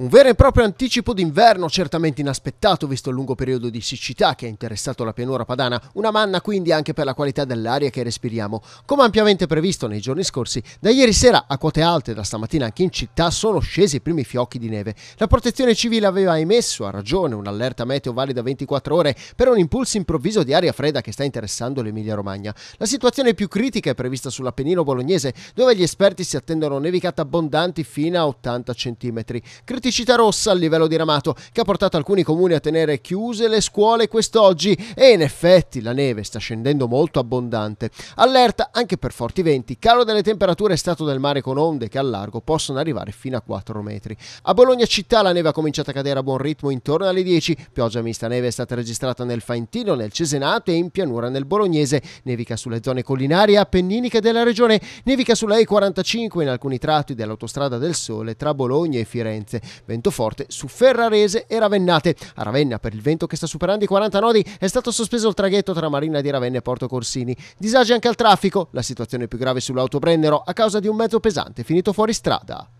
Un vero e proprio anticipo d'inverno, certamente inaspettato visto il lungo periodo di siccità che ha interessato la pianura padana, una manna quindi anche per la qualità dell'aria che respiriamo. Come ampiamente previsto nei giorni scorsi, da ieri sera a quote alte da stamattina anche in città sono scesi i primi fiocchi di neve. La protezione civile aveva emesso, a ragione, un'allerta meteo valida 24 ore per un impulso improvviso di aria fredda che sta interessando l'Emilia Romagna. La situazione più critica è prevista sull'Appennino bolognese, dove gli esperti si attendono nevicate abbondanti fino a 80 cm. Critico criticità rossa a livello diramato che ha portato alcuni comuni a tenere chiuse le scuole quest'oggi e in effetti la neve sta scendendo molto abbondante. Allerta anche per forti venti, calo delle temperature e stato del mare con onde che al largo possono arrivare fino a 4 metri. A Bologna città la neve ha cominciato a cadere a buon ritmo intorno alle 10, pioggia mista neve è stata registrata nel Faentino, nel Cesenato e in pianura nel Bolognese, nevica sulle zone collinari e appenniniche della regione, nevica sulla E45 in alcuni tratti dell'autostrada del Sole tra Bologna e Firenze vento forte su Ferrarese e Ravennate. A Ravenna per il vento che sta superando i 40 nodi è stato sospeso il traghetto tra Marina di Ravenna e Porto Corsini. Disagi anche al traffico, la situazione più grave sull'auto Brennero a causa di un mezzo pesante finito fuori strada.